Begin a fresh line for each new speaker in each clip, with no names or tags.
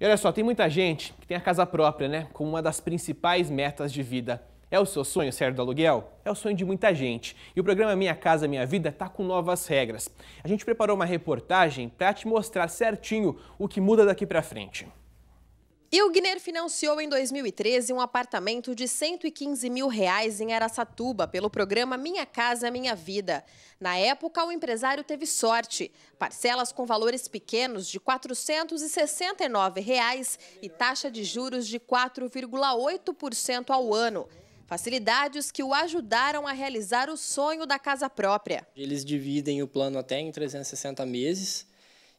E olha só, tem muita gente que tem a casa própria, né? Como uma das principais metas de vida. É o seu sonho ser do aluguel? É o sonho de muita gente. E o programa Minha Casa Minha Vida está com novas regras. A gente preparou uma reportagem para te mostrar certinho o que muda daqui para frente. Ilgner financiou em 2013 um apartamento de 115 mil reais em Aracatuba pelo programa Minha Casa Minha Vida. Na época, o empresário teve sorte. Parcelas com valores pequenos de R$ 469 reais e taxa de juros de 4,8% ao ano. Facilidades que o ajudaram a realizar o sonho da casa própria.
Eles dividem o plano até em 360 meses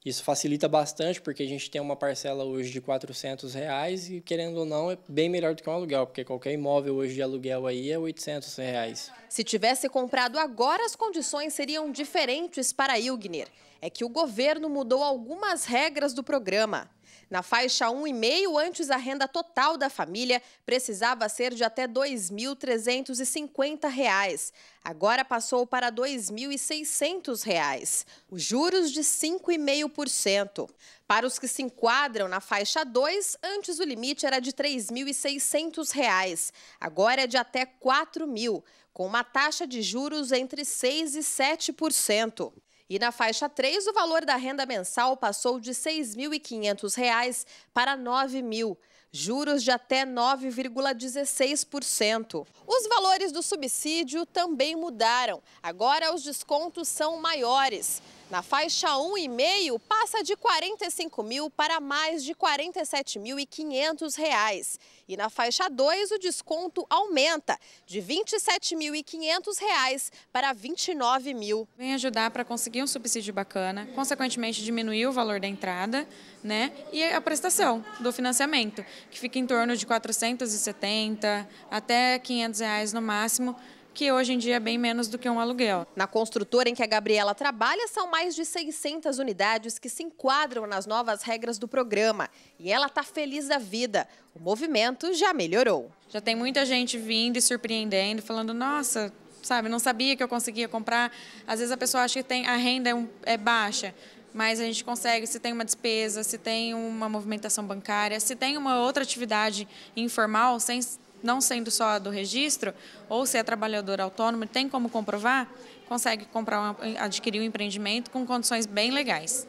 isso facilita bastante, porque a gente tem uma parcela hoje de 400 reais e, querendo ou não, é bem melhor do que um aluguel, porque qualquer imóvel hoje de aluguel aí é 800 reais. Se
tivesse comprado agora, as condições seriam diferentes para a Ilgner. É que o governo mudou algumas regras do programa. Na faixa 1,5, antes a renda total da família precisava ser de até R$ 2.350. Agora passou para R$ 2.600. Os juros de 5,5%. Para os que se enquadram na faixa 2, antes o limite era de R$ 3.600. Agora é de até R$ 4.000, com uma taxa de juros entre 6% e 7%. E na faixa 3, o valor da renda mensal passou de R$ 6.500 para R$ mil, juros de até 9,16%. Os valores do subsídio também mudaram. Agora os descontos são maiores. Na faixa 1,5, passa de 45 mil para mais de 47.500 reais. E na faixa 2, o desconto aumenta de 27.500 reais para 29 mil. Vem ajudar para
conseguir um subsídio bacana, consequentemente diminuir o valor da entrada, né? E a prestação do financiamento, que fica em torno de 470 até 500
reais no máximo que hoje em dia é bem menos do que um aluguel. Na construtora em que a Gabriela trabalha, são mais de 600 unidades que se enquadram nas novas regras do programa. E ela está feliz da vida. O movimento já melhorou. Já tem muita gente vindo e
surpreendendo, falando: nossa, sabe, não sabia que eu conseguia comprar. Às vezes a pessoa acha que tem, a renda é, um, é baixa mas a gente consegue, se tem uma despesa, se tem uma movimentação bancária, se tem uma outra atividade informal, sem não sendo só do registro, ou se é trabalhador autônomo, tem como comprovar, consegue comprar, adquirir um empreendimento com condições bem legais.